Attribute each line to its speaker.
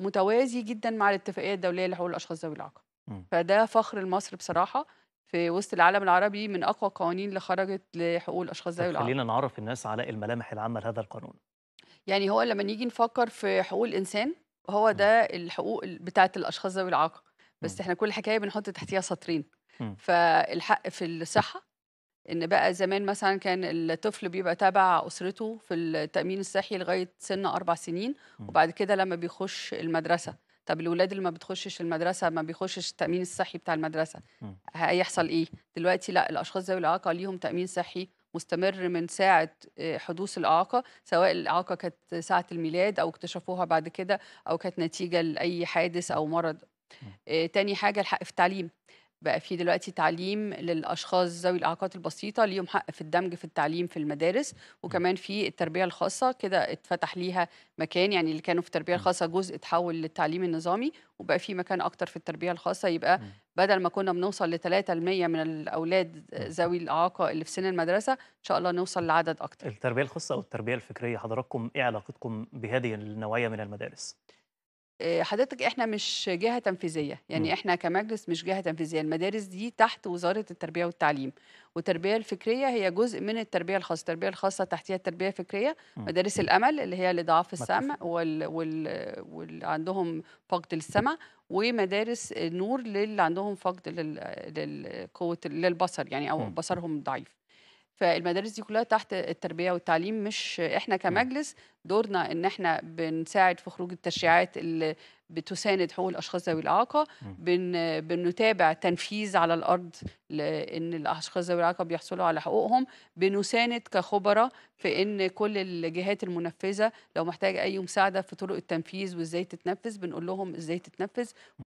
Speaker 1: متوازي جدا مع الاتفاقيه الدوليه لحقوق الاشخاص ذوي الاعاقه فده فخر لمصر بصراحه في وسط العالم العربي من اقوى القوانين اللي خرجت لحقوق الاشخاص ذوي الاعاقه خلينا نعرف الناس على الملامح العامه لهذا القانون يعني هو لما نيجي نفكر في حقوق الانسان هو ده الحقوق بتاعه الاشخاص ذوي الاعاقه بس م. احنا كل حكايه بنحط تحتيها سطرين فالحق في الصحه ان بقى زمان مثلا كان الطفل بيبقى تابع اسرته في التامين الصحي لغايه سن اربع سنين وبعد كده لما بيخش المدرسه طب الاولاد اللي ما بتخشش المدرسه ما بيخشش التامين الصحي بتاع المدرسه هيحصل ايه دلوقتي لا الاشخاص ذوي الاعاقه ليهم تامين صحي مستمر من ساعة آه، حدوث الإعاقة سواء الإعاقة كانت ساعة الميلاد أو اكتشفوها بعد كده أو كانت نتيجة لأي حادث أو مرض آه، تاني حاجة الحق في التعليم بقى في دلوقتي تعليم للاشخاص ذوي الاعاقات البسيطه ليهم حق في الدمج في التعليم في المدارس وكمان في التربيه الخاصه كده اتفتح ليها مكان يعني اللي كانوا في التربيه الخاصه جزء اتحول للتعليم النظامي وبقى في مكان اكتر في التربيه الخاصه يبقى بدل ما كنا بنوصل ل 3% من الاولاد ذوي الاعاقه اللي في سن المدرسه ان شاء الله نوصل لعدد اكتر التربيه الخاصه او التربيه الفكريه حضراتكم ايه علاقتكم بهذه النوعيه من المدارس آه، حضرتك احنا مش جهه تنفيذيه يعني احنا كمجلس مش جهه تنفيذيه المدارس دي تحت وزاره التربيه والتعليم والتربيه الفكريه هي جزء من التربيه الخاصه التربيه الخاصه تحتها التربيه الفكريه مدارس الامل اللي هي لضعاف السمع وال... وال... وال عندهم فقد للسمع ومدارس النور للي عندهم فقد لل... للقوه للبصر يعني او بصرهم ضعيف فالمدارس دي كلها تحت التربيه والتعليم مش احنا كمجلس دورنا ان احنا بنساعد في خروج التشريعات اللي بتساند حقوق الاشخاص ذوي الاعاقه بن بنتابع تنفيذ على الارض لان الاشخاص ذوي الاعاقه بيحصلوا على حقوقهم بنساند كخبراء في ان كل الجهات المنفذه لو محتاجه اي مساعده في طرق التنفيذ وازاي تتنفذ بنقول لهم ازاي تتنفذ